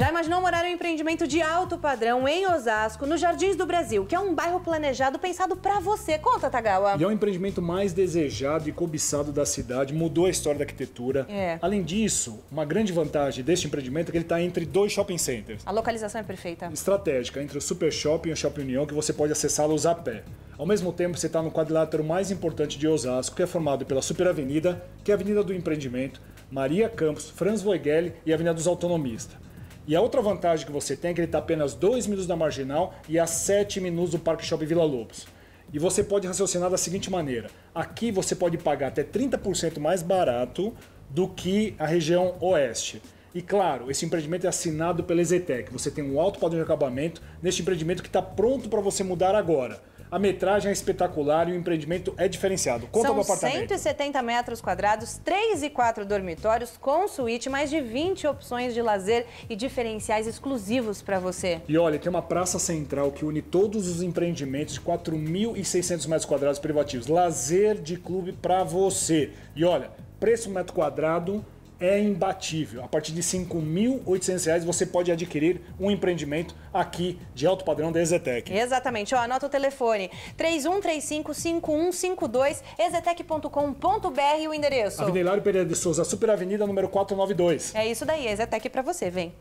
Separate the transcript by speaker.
Speaker 1: Já imaginou morar em um empreendimento de alto padrão em Osasco, nos Jardins do Brasil, que é um bairro planejado pensado para você? Conta, Tagawa.
Speaker 2: E é o empreendimento mais desejado e cobiçado da cidade, mudou a história da arquitetura. É. Além disso, uma grande vantagem deste empreendimento é que ele está entre dois shopping centers.
Speaker 1: A localização é perfeita.
Speaker 2: Estratégica, entre o Super Shopping e o Shopping União, que você pode acessá-los a pé. Ao mesmo tempo, você está no quadrilátero mais importante de Osasco, que é formado pela Super Avenida, que é a Avenida do Empreendimento, Maria Campos, Franz Voigeli e a Avenida dos Autonomistas. E a outra vantagem que você tem é que ele está apenas 2 minutos da marginal e a 7 minutos do Parque Shopping Vila Lobos. E você pode raciocinar da seguinte maneira: aqui você pode pagar até 30% mais barato do que a região oeste. E claro, esse empreendimento é assinado pela EZTEC. Você tem um alto padrão de acabamento neste empreendimento que está pronto para você mudar agora a metragem é espetacular e o empreendimento é diferenciado. Conta São do apartamento.
Speaker 1: 170 metros quadrados, 3 e 4 dormitórios, com suíte, mais de 20 opções de lazer e diferenciais exclusivos para você.
Speaker 2: E olha, tem uma praça central que une todos os empreendimentos de 4.600 metros quadrados privativos. Lazer de clube para você. E olha, preço metro quadrado é imbatível. A partir de R$ 5.800 você pode adquirir um empreendimento aqui de alto padrão da Ezetec.
Speaker 1: Exatamente. Ó, anota o telefone. 3135-5152, ezetec.com.br o endereço. Avenida
Speaker 2: Hilário Pereira de Souza, Super Avenida número 492.
Speaker 1: É isso daí, Ezetec para você, vem.